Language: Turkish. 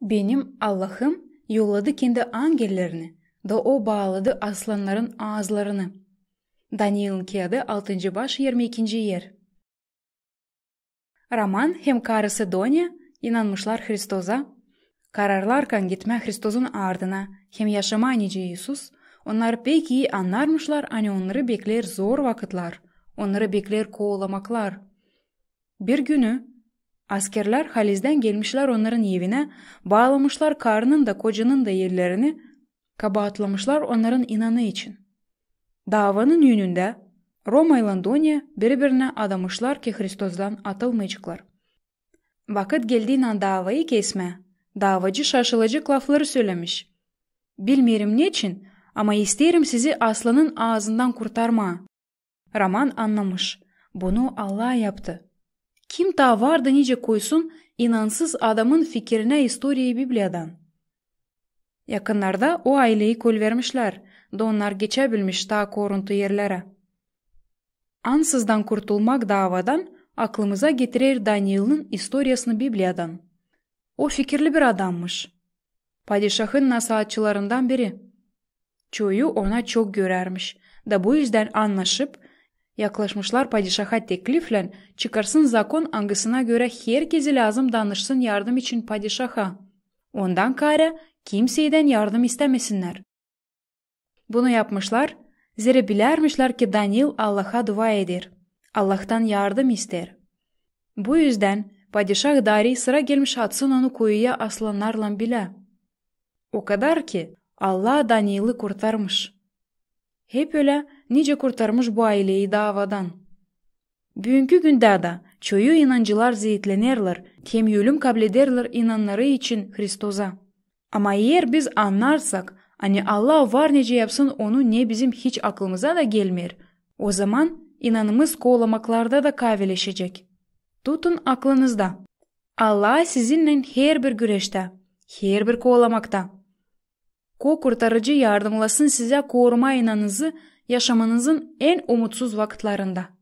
«Бенім, аллахым оллады кенді ангеллерни до о баалады асланларын ағызларыны». даниил 6 6. баш 22. ер роман хем карысы доня инанмышлар Христоза, карарларкан гетмә Христозун ардына хем яшама Иисус, онлар пек бекии аннармышлар ани онлары беклер зор вакытлар онлары беклер коламаклар Бір гүні, Askerler Haliz'den gelmişler onların evine, bağlamışlar karının da kocanın da yerlerini, kabahatlamışlar onların inanı için. Davanın yönünde Roma ile Donya birbirine adamışlar ki Hristos'dan atılmayacaklar. Vakit geldiğinden davayı kesme. Davacı şaşılacak lafları söylemiş. Bilmiyorum ne için ama isterim sizi aslanın ağzından kurtarma. Raman anlamış. Bunu Allah yaptı. Kim ta var da nice koysun inansız adamın fikrine historiyi Biblia'dan. Yakınlarda o aileyi kol vermişler. Da onlar geçebilmiş ta koruntu yerlere. Ansızdan kurtulmak davadan aklımıza getirir Daniel'ın istoryasını Biblia'dan. O fikirli bir adammış. Padişahın nasihatçılarından biri. Çoğu ona çok görermiş da bu yüzden anlaşıp Yaklaşmışlar padişaha teklifle çıkarsın zakon angısına göre herkesi lazım danışsın yardım için padişaha. Ondan kare kimseyden yardım istemesinler. Bunu yapmışlar, zira bilermişler ki Daniel Allah'a dua eder. Allah'tan yardım ister. Bu yüzden padişah dari sıra gelmiş atsın onu kuyuya aslanlarla bile. O kadar ki Allah Daniel'i kurtarmış. Hep öyle nice kurtarmış bu aileyi davadan. Bugünkü günde de çoyu inancılar zeyitlenerler, temyülüm kablederler inanları için Hristoza. Ama eğer biz anlarsak, hani Allah var nece yapsın onu ne bizim hiç aklımıza da gelmir. O zaman inanımız kovlamaklarda da kahveleşecek. Tutun aklınızda. Allah sizinle her bir güreşte, her bir kovlamakta. Ko kurtarıcı yardımlasın size koruma inanınızı yaşamınızın en umutsuz vakitlerinde.